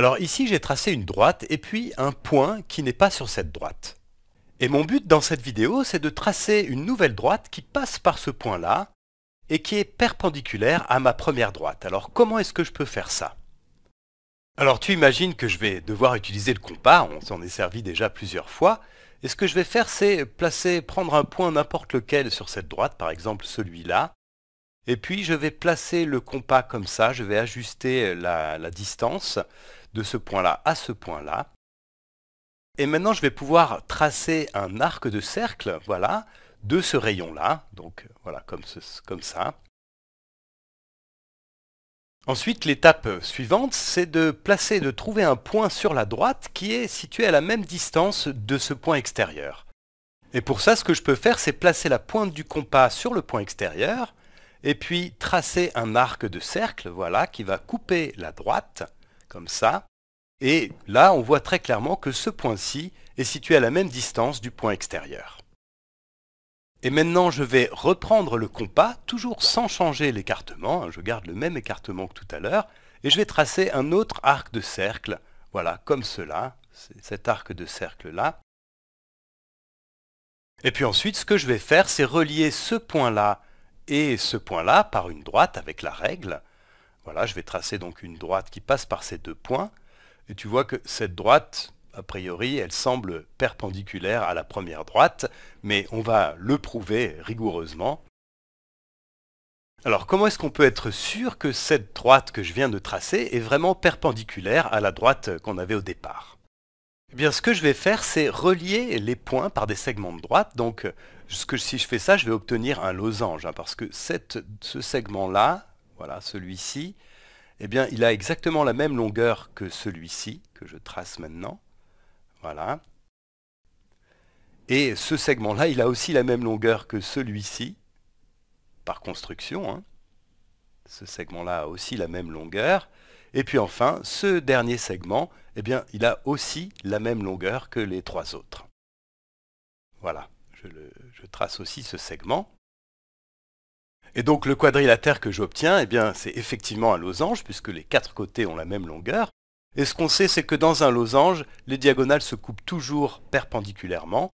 Alors ici, j'ai tracé une droite et puis un point qui n'est pas sur cette droite. Et mon but dans cette vidéo, c'est de tracer une nouvelle droite qui passe par ce point-là et qui est perpendiculaire à ma première droite. Alors comment est-ce que je peux faire ça Alors tu imagines que je vais devoir utiliser le compas, on s'en est servi déjà plusieurs fois, et ce que je vais faire, c'est placer, prendre un point n'importe lequel sur cette droite, par exemple celui-là, et puis je vais placer le compas comme ça, je vais ajuster euh, la, distance de ce point-là à ce point-là. Et maintenant je vais pouvoir tracer un arc de cercle, voilà, de ce rayon-là, donc euh, voilà, comme, comme ça. Ensuite, l'étape euh, suivante, c'est de placer, de trouver un point sur la droite qui est situé à la même distance de ce point extérieur. Et pour ça, ce que je peux faire, c'est placer la pointe du compas sur le point extérieur, et puis tracer un arc de cercle, voilà, qui va couper la droite, comme ça. Et là, on voit très clairement que ce point-ci est situé à la même distance du point extérieur. Et maintenant, je vais reprendre le compas, toujours sans changer l'écartement, hein, je garde le même écartement que tout à l'heure, et je vais tracer un autre arc de cercle, voilà, comme cela, cet arc de cercle-là. Et puis ensuite, ce que je vais faire, c'est relier ce point-là et ce point-là par une droite avec la règle. Voilà, je vais tracer donc une droite qui passe par ces deux points. Et tu vois que cette droite, a priori, elle semble perpendiculaire à la première droite, mais on va le prouver rigoureusement. Alors comment est-ce qu'on peut être sûr que cette droite que je viens de tracer est vraiment perpendiculaire à la droite qu'on avait au départ eh bien, ce que je vais faire, c'est relier les points par des segments de droite. Donc, euh, si je fais ça, je vais obtenir un losange, hein, parce que ce segment-là, voilà, celui-ci, eh bien, il a exactement la même longueur que celui-ci, que je trace maintenant. Voilà. Et ce segment-là, il a aussi la même longueur que celui-ci, par construction. Hein. Ce segment-là a aussi la même longueur. Et puis enfin, ce dernier segment, eh bien, il a aussi la même longueur que les trois autres. Voilà, je, trace aussi ce segment. Et donc le quadrilatère que j'obtiens, eh bien, c'est effectivement un losange, puisque les quatre côtés ont la même longueur. Et ce qu'on sait, c'est que dans un losange, les diagonales se coupent toujours perpendiculairement.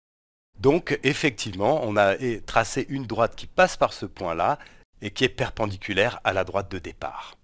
Donc effectivement, on a tracé une droite qui passe par ce point-là et qui est perpendiculaire à la droite de départ.